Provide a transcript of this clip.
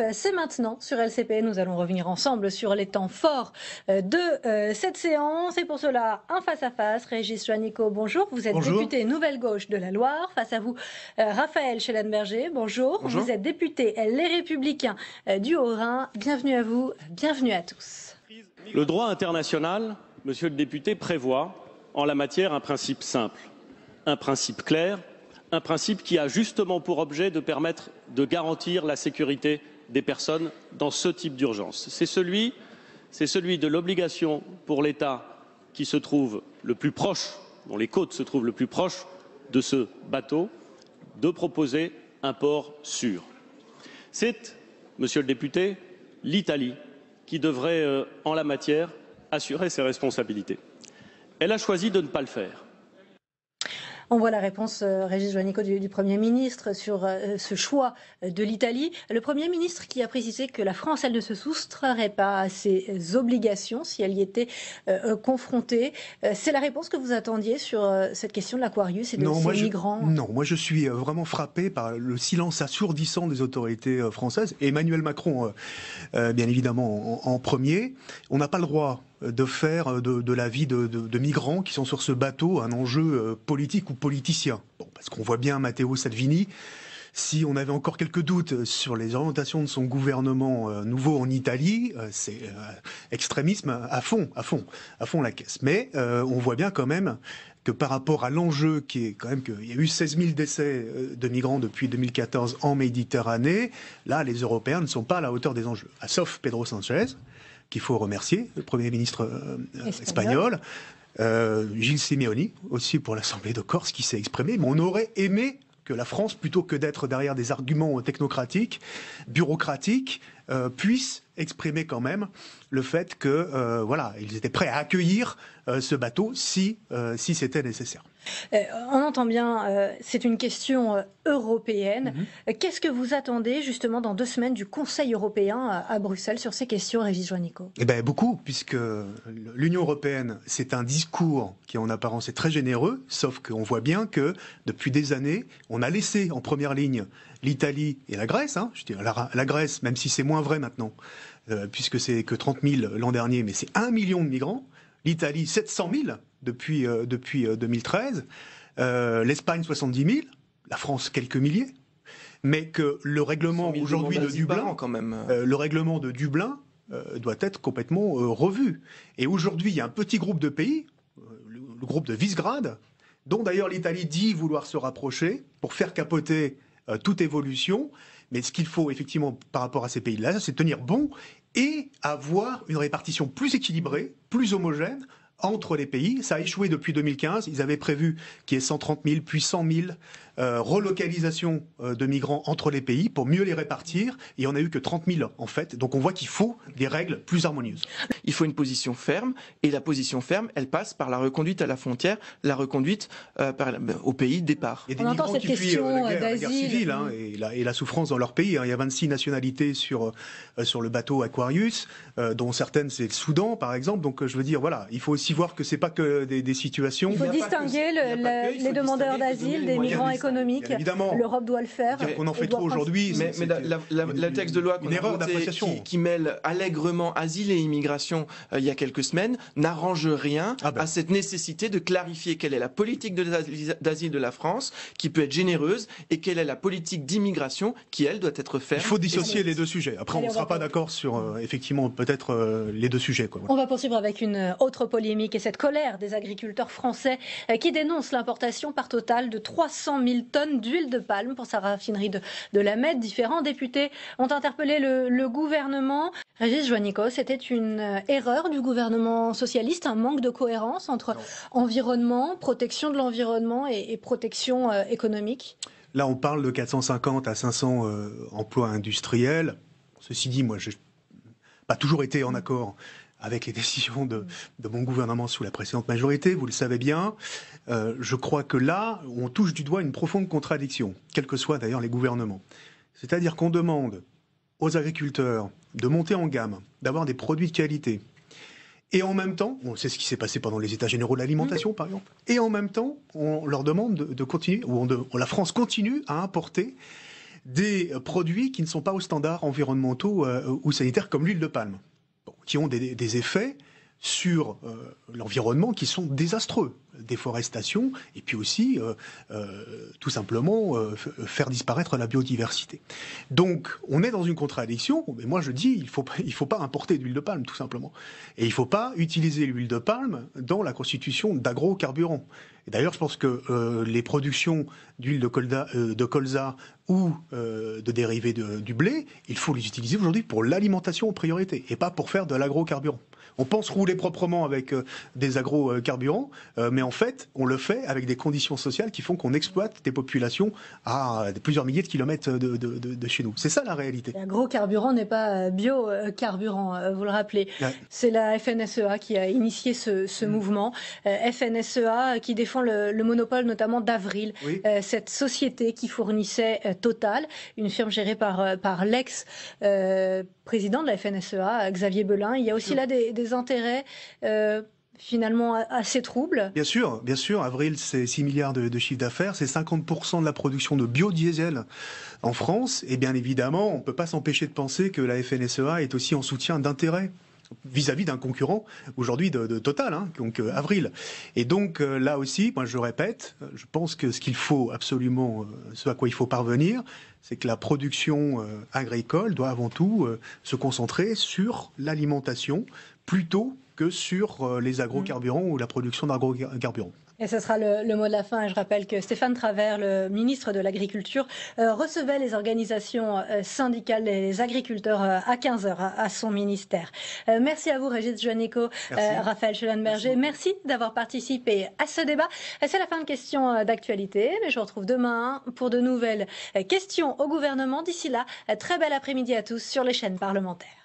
Euh, c'est maintenant sur LCP. Nous allons revenir ensemble sur les temps forts euh, de euh, cette séance. Et pour cela, un face-à-face. Régis Juanico, bonjour. Vous êtes député Nouvelle Gauche de la Loire. Face à vous, Raphaël Schellenberger, bonjour. bonjour. Vous êtes député Les Républicains du Haut-Rhin. Bienvenue à vous. Bienvenue à tous. Le droit international, monsieur le député, prévoit en la matière un principe simple, un principe clair, un principe qui a justement pour objet de permettre de garantir la sécurité des personnes dans ce type d'urgence. C'est celui, de l'obligation pour l'État qui se trouve le plus proche, dont les côtes se trouvent le plus proche, de ce bateau, de proposer un port sûr. C'est, monsieur le député, l'Italie qui devrait, euh, en la matière, assurer ses responsabilités. Elle a choisi de ne pas le faire. On voit la réponse, euh, Régis Joannico, du, Premier ministre sur euh, ce choix euh, de l'Italie. Le Premier ministre qui a précisé que la France, elle ne se soustrairait pas à ses obligations si elle y était confrontée. C'est la réponse que vous attendiez sur cette question de l'Aquarius et de ces migrants Non, moi je suis vraiment frappé par le silence assourdissant des autorités françaises. Emmanuel Macron, bien évidemment, en premier. On n'a pas le droit de faire euh, de, la vie de, migrants qui sont sur ce bateau un enjeu euh, politique ou politicien. parce qu'on voit bien Matteo Salvini, si on avait encore quelques doutes sur les orientations de son gouvernement euh, nouveau en Italie, c'est extrémisme à fond, à fond, à fond la caisse. Mais on voit bien quand même que par rapport à l'enjeu qui est quand même qu'il y a eu 16 000 décès de migrants depuis 2014 en Méditerranée, là, les Européens ne sont pas à la hauteur des enjeux, ah, sauf Pedro Sanchez qu'il faut remercier, le Premier ministre euh, euh, espagnol. Euh, Gilles Simeoni, aussi pour l'Assemblée de Corse, qui s'est exprimé, mais on aurait aimé que la France, plutôt que d'être derrière des arguments technocratiques, bureaucratiques, puisse euh, puissent exprimer quand même le fait que euh, voilà, ils étaient prêts à accueillir euh, ce bateau si, si c'était nécessaire. on entend bien, c'est une question européenne. Mhm. Qu'est-ce que vous attendez justement dans deux semaines du Conseil européen à, Bruxelles sur ces questions, Régis Joannico Eh ben, beaucoup, puisque l'Union européenne, c'est un discours qui en apparence est très généreux, sauf qu'on voit bien que depuis des années, on a laissé en première ligne l'Italie et la Grèce. Hein, je dis, la, la Grèce, même si c'est moins vrai maintenant, euh, puisque c'est que 30 000 l'an dernier, mais c'est 1 million de migrants. L'Italie, 700 000 depuis, euh, depuis 2013. Euh, L'Espagne, 70 000. La France, quelques milliers. Mais que le règlement aujourd'hui de Dublin, quand même. le règlement de Dublin doit être complètement revu. Et aujourd'hui, il y a un petit groupe de pays, le, groupe de Visegrad, dont d'ailleurs l'Italie dit vouloir se rapprocher pour faire capoter toute évolution. Mais ce qu'il faut effectivement par rapport à ces pays-là, c'est tenir bon et avoir une répartition plus équilibrée, plus homogène entre les pays. Ça a échoué depuis 2015. Ils avaient prévu qu'il y ait 130 000, puis 100 000 euh, relocalisation euh, de migrants entre les pays pour mieux les répartir. Et on a eu que 30 000 en fait. Donc on voit qu'il faut des règles plus harmonieuses. Il faut une position ferme. Et la position ferme, elle passe par la reconduite à la frontière, la reconduite euh, par, au pays de départ. Et on entend cette question d'asile. Hein, et, la, et, la, souffrance dans leur pays. Hein. Il y a 26 nationalités sur, sur le bateau Aquarius, dont certaines c'est le Soudan par exemple. Donc je veux dire, voilà, il faut aussi voir que c'est pas que des, situations. Il faut distinguer les demandeurs d'asile des, migrants économiques économique. L'Europe doit le faire. On en fait trop aujourd'hui. Mais, la texte de loi qui, mêle allègrement asile et immigration euh, il y a quelques semaines, n'arrange rien ah ben. à cette nécessité de clarifier quelle est la politique d'asile de, la France, qui peut être généreuse, et quelle est la politique d'immigration, qui elle doit être faite. Il faut dissocier les deux sujets. Après, on ne sera pas d'accord sur euh, effectivement peut-être euh, les deux sujets. On va poursuivre avec une autre polémique et cette colère des agriculteurs français qui dénoncent l'importation par total de 300 000 tonnes d'huile de palme pour sa raffinerie de, de la Mède. Différents députés ont interpellé le, gouvernement. Régis Joannico, c'était une euh, erreur du gouvernement socialiste, un manque de cohérence entre environnement, protection de l'environnement et, protection euh, économique Là, on parle de 450 à 500 euh, emplois industriels. Ceci dit, moi, je pas toujours été en accord avec les décisions mm. de, mon gouvernement sous la précédente majorité, vous le savez bien. Euh, je crois que là, on touche du doigt une profonde contradiction, quels que soient d'ailleurs les gouvernements. C'est-à-dire qu'on demande aux agriculteurs de monter en gamme, d'avoir des produits de qualité. Et en même temps, on sait ce qui s'est passé pendant les États généraux de l'alimentation, mm. par exemple. Et en même temps, on leur demande de, continuer, ou la France continue à importer des produits qui ne sont pas aux standards environnementaux euh, ou sanitaires, comme l'huile de palme qui ont des, effets sur euh, l'environnement qui sont désastreux déforestation et puis aussi euh, euh, tout simplement euh, faire disparaître la biodiversité. Donc on est dans une contradiction, mais moi je dis il faut il faut pas importer d'huile de palme tout simplement et il faut pas utiliser l'huile de palme dans la constitution d'agrocarburants. Et d'ailleurs, je pense que les productions d'huile de, de, colza ou de dérivés du blé, il faut les utiliser aujourd'hui pour l'alimentation en priorité et pas pour faire de l'agrocarburant. On pense rouler proprement avec euh, des agrocarburants, euh, euh, mais en fait, on le fait avec des conditions sociales qui font qu'on exploite des populations à plusieurs milliers de kilomètres de, chez nous. C'est ça la réalité. L'agrocarburant n'est pas biocarburant, vous le rappelez. C'est la FNSEA qui a initié ce, mm. mouvement. FNSEA qui défend le, monopole notamment d'avril, cette société qui fournissait Total, une firme gérée par, par l'ex-président de la FNSEA, Xavier Belin. Il y a aussi là des, des intérêts euh, finalement assez troubles Bien sûr, bien sûr. Avril, c'est 6 milliards de, de chiffre d'affaires, c'est 50% de la production de biodiesel en France. Et bien évidemment, on ne peut pas s'empêcher de penser que la FNSEA est aussi en soutien d'intérêts vis-à-vis d'un concurrent aujourd'hui de, Total, hein, donc euh, avril. Et donc euh, là aussi, moi je répète, euh, je pense que ce qu'il faut absolument, ce à quoi il faut parvenir, c'est que la production agricole doit avant tout se concentrer sur l'alimentation plutôt que sur les mmh. agrocarburants ou la production d'agrocarburants. Et ce sera le, mot de la fin. Je rappelle que Stéphane Travers, le ministre de l'Agriculture, euh, recevait les organisations euh, syndicales des agriculteurs euh, à 15h à, son ministère. merci à vous, Régis Joannico, Raphaël Schellenberger. Merci, merci d'avoir participé à ce débat. C'est la fin de questions d'actualité, mais je vous retrouve demain hein, pour de nouvelles questions au gouvernement. D'ici là, très bel après-midi à tous sur les chaînes parlementaires.